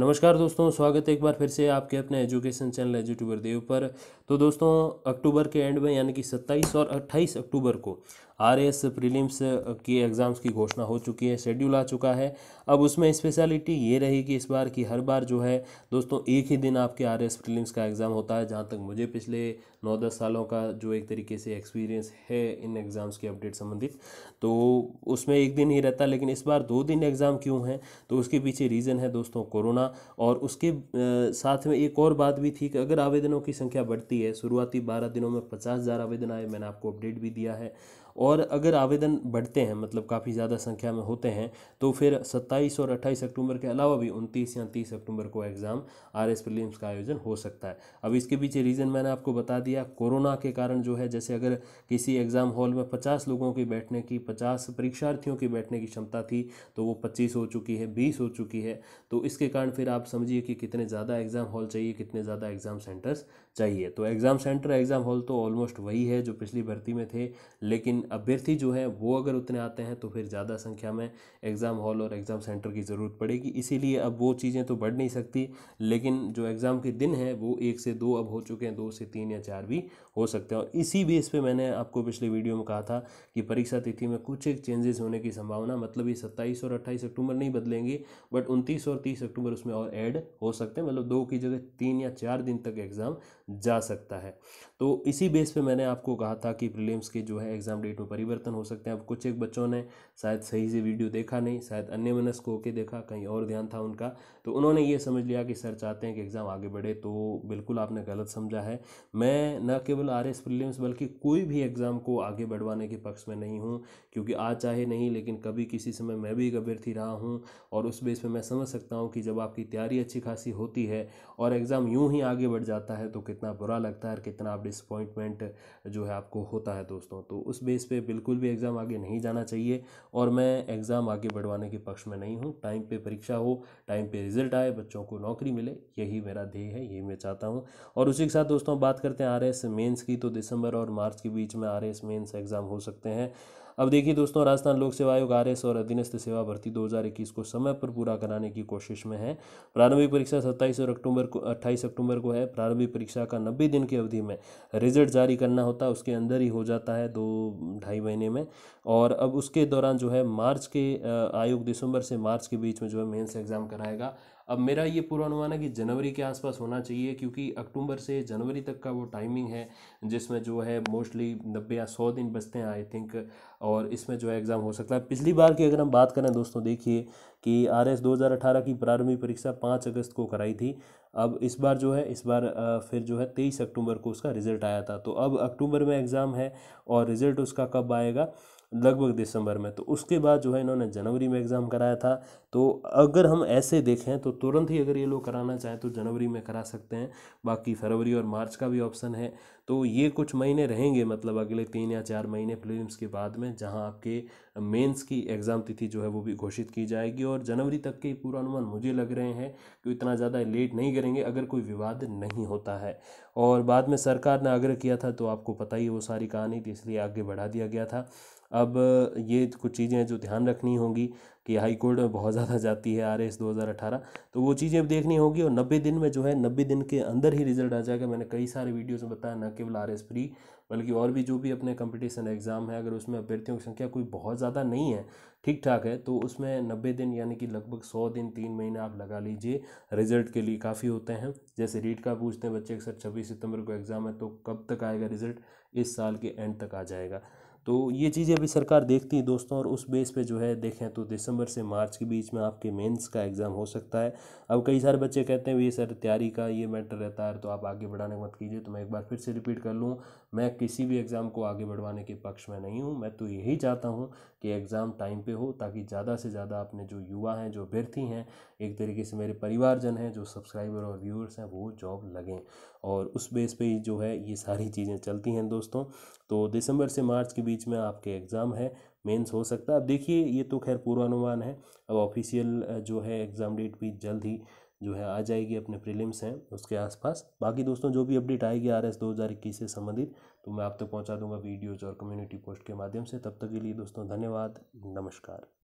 नमस्कार दोस्तों स्वागत है एक बार फिर से आपके अपने एजुकेशन चैनल एजुट्यूबर देव पर तो दोस्तों अक्टूबर के एंड में यानी कि सत्ताईस और अट्ठाईस अक्टूबर को आर एस प्रिलिम्स की एग्ज़ाम्स की घोषणा हो चुकी है शेड्यूल आ चुका है अब उसमें स्पेशलिटी ये रही कि इस बार की हर बार जो है दोस्तों एक ही दिन आपके आर एस प्रिलिम्स का एग्ज़ाम होता है जहाँ तक मुझे पिछले नौ दस सालों का जो एक तरीके से एक्सपीरियंस है इन एग्ज़ाम्स के अपडेट संबंधित तो उसमें एक दिन ही रहता लेकिन इस बार दो दिन एग्ज़ाम क्यों हैं तो उसके पीछे रीज़न है दोस्तों कोरोना और उसके साथ में एक और बात भी थी कि अगर आवेदनों की संख्या बढ़ती है शुरुआती बारह दिनों में पचास हज़ार आवेदन आए मैंने आपको अपडेट भी दिया है और अगर आवेदन बढ़ते हैं मतलब काफ़ी ज़्यादा संख्या में होते हैं तो फिर सत्ताईस और अट्ठाईस अक्टूबर के अलावा भी उनतीस या तीस अक्टूबर को एग्ज़ाम आर एस प्रीलिम्स का आयोजन हो सकता है अब इसके पीछे रीज़न मैंने आपको बता दिया कोरोना के कारण जो है जैसे अगर किसी एग्ज़ाम हॉल में पचास लोगों की बैठने की पचास परीक्षार्थियों की बैठने की क्षमता थी तो वो पच्चीस हो चुकी है बीस हो चुकी है तो इसके कारण फिर आप समझिए कि कितने ज़्यादा एग्ज़ाम हॉल चाहिए कितने ज़्यादा एग्ज़ाम सेंटर्स चाहिए तो एग्ज़ाम सेंटर एग्ज़ाम हॉल तो ऑलमोस्ट वही है जो पिछली भर्ती में थे लेकिन अभ्यर्थी जो हैं वो अगर उतने आते हैं तो फिर ज़्यादा संख्या में एग्ज़ाम हॉल और एग्ज़ाम सेंटर की ज़रूरत पड़ेगी इसीलिए अब वो चीज़ें तो बढ़ नहीं सकती लेकिन जो एग्ज़ाम के दिन हैं वो एक से दो अब हो चुके हैं दो से तीन या चार भी हो सकते हैं और इसी बेस पे मैंने आपको पिछले वीडियो में कहा था कि परीक्षा तिथि में कुछ एक चेंजेस होने की संभावना मतलब ये सत्ताईस और अट्ठाईस अक्टूबर नहीं बदलेंगे बट उनतीस और तीस अक्टूबर उसमें और ऐड हो सकते हैं मतलब दो की जगह तीन या चार दिन तक एग्ज़ाम जा सकता है तो इसी बेस पे मैंने आपको कहा था कि प्रीलिम्स के जो है एग्ज़ाम डेट में परिवर्तन हो सकते हैं अब कुछ एक बच्चों ने शायद सही से वीडियो देखा नहीं शायद अन्य मनस्क होके देखा कहीं और ध्यान था उनका तो उन्होंने ये समझ लिया कि सर चाहते हैं कि एग्ज़ाम आगे बढ़े तो बिल्कुल आपने गलत समझा है मैं न केवल आर एस प्रिलियम्स बल्कि कोई भी एग्ज़ाम को आगे बढ़वाने के पक्ष में नहीं हूँ क्योंकि आज चाहे नहीं लेकिन कभी किसी समय मैं भी एक अभ्यर्थी रहा हूँ और उस बेस पर मैं समझ सकता हूँ कि जब आपकी तैयारी अच्छी खासी होती है और एग्ज़ाम यूँ ही आगे बढ़ जाता है तो कितना कितना बुरा लगता है और कितना आप डिसपॉइंटमेंट जो है आपको होता है दोस्तों तो उस बेस पे बिल्कुल भी एग्ज़ाम आगे नहीं जाना चाहिए और मैं एग्ज़ाम आगे बढ़वाने के पक्ष में नहीं हूँ टाइम पे परीक्षा हो टाइम पे रिजल्ट आए बच्चों को नौकरी मिले यही मेरा ध्येय है यही मैं चाहता हूँ और उसी के साथ दोस्तों बात करते हैं आर एस मेन्स की तो दिसंबर और मार्च के बीच में आर एस मेन्स एग्ज़ाम हो सकते हैं अब देखिए दोस्तों राजस्थान लोक सेवा आयोग आर और अधीनस्थ सेवा भर्ती 2021 को समय पर पूरा कराने की कोशिश में है प्रारंभिक परीक्षा सत्ताईस और अक्टूबर को अट्ठाईस अक्टूबर को है प्रारंभिक परीक्षा का नब्बे दिन की अवधि में रिजल्ट जारी करना होता है उसके अंदर ही हो जाता है दो ढाई महीने में और अब उसके दौरान जो है मार्च के आयोग दिसंबर से मार्च के बीच में जो है मेन्स एग्जाम कराएगा अब मेरा ये पूरा अनुमान है कि जनवरी के आसपास होना चाहिए क्योंकि अक्टूबर से जनवरी तक का वो टाइमिंग है जिसमें जो है मोस्टली नब्बे या सौ दिन बचते हैं आई थिंक और इसमें जो है एग्ज़ाम हो सकता है पिछली बार की अगर हम बात करें दोस्तों देखिए कि आर एस दो हज़ार अठारह की प्रारंभिक परीक्षा पाँच अगस्त को कराई थी अब इस बार जो है इस बार फिर जो है तेईस अक्टूबर को उसका रिज़ल्ट आया था तो अब अक्टूबर में एग्ज़ाम है और रिज़ल्ट उसका कब आएगा लगभग दिसंबर में तो उसके बाद जो है इन्होंने जनवरी में एग्ज़ाम कराया था तो अगर हम ऐसे देखें तो तुरंत ही अगर ये लोग कराना चाहें तो जनवरी में करा सकते हैं बाकी फरवरी और मार्च का भी ऑप्शन है तो ये कुछ महीने रहेंगे मतलब अगले तीन या चार महीने फिल्म के बाद में हैं जहां आपके मेंस की एग्ज़ाम तिथि जो है वो भी घोषित की जाएगी और जनवरी तक के पूर्वानुमान मुझे लग रहे हैं कि इतना ज़्यादा लेट नहीं करेंगे अगर कोई विवाद नहीं होता है और बाद में सरकार ने आग्रह किया था तो आपको पता ही वो सारी कहानी थी तो इसलिए आगे बढ़ा दिया गया था अब ये कुछ चीज़ें जो ध्यान रखनी होंगी कि हाई कोर्ट में बहुत ज़्यादा जाती है आर एस दो हज़ार अठारह तो वो चीज़ें अब देखनी होगी और नब्बे दिन में जो है नब्बे दिन के अंदर ही रिजल्ट आ जाएगा मैंने कई सारे वीडियोज़ में बताया न केवल आर एस फ्री बल्कि और भी जो भी अपने कंपटीशन एग्ज़ाम है अगर उसमें अभ्यर्थियों की संख्या कोई बहुत ज़्यादा नहीं है ठीक ठाक है तो उसमें नब्बे दिन यानी कि लगभग सौ दिन तीन महीने आप लगा लीजिए रिजल्ट के लिए काफ़ी होते हैं जैसे रीट का पूछते हैं बच्चे अक्सर छब्बीस सितंबर को एग्ज़ाम है तो कब तक आएगा रिजल्ट इस साल के एंड तक आ जाएगा तो ये चीज़ें अभी सरकार देखती है दोस्तों और उस बेस पे जो है देखें तो दिसंबर से मार्च के बीच में आपके मेंस का एग्ज़ाम हो सकता है अब कई सारे बच्चे कहते हैं ये सर तैयारी का ये मैटर रहता है तो आप आगे बढ़ाने मत कीजिए तो मैं एक बार फिर से रिपीट कर लूँ मैं किसी भी एग्ज़ाम को आगे बढ़वाने के पक्ष में नहीं हूँ मैं तो यही चाहता हूँ कि एग्ज़ाम टाइम पर हो ताकि ज़्यादा से ज़्यादा अपने जो युवा हैं जो अभ्यर्थी हैं एक तरीके से मेरे परिवारजन हैं जो सब्सक्राइबर और व्यूअर्स हैं वो जॉब लगें और उस बेस पर ही जो है ये सारी चीज़ें चलती हैं दोस्तों तो दिसंबर से मार्च के बीच में आपके एग्ज़ाम है मेंस हो सकता है अब देखिए ये तो खैर पूर्वानुमान है अब ऑफिशियल जो है एग्ज़ाम डेट भी जल्द ही जो है आ जाएगी अपने प्रीलिम्स हैं उसके आसपास बाकी दोस्तों जो भी अपडेट आएगी आर एस दो हज़ार इक्कीस से संबंधित तो मैं आप तक तो पहुँचा दूंगा वीडियोज़ और कम्युनिटी पोस्ट के माध्यम से तब तक के लिए दोस्तों धन्यवाद नमस्कार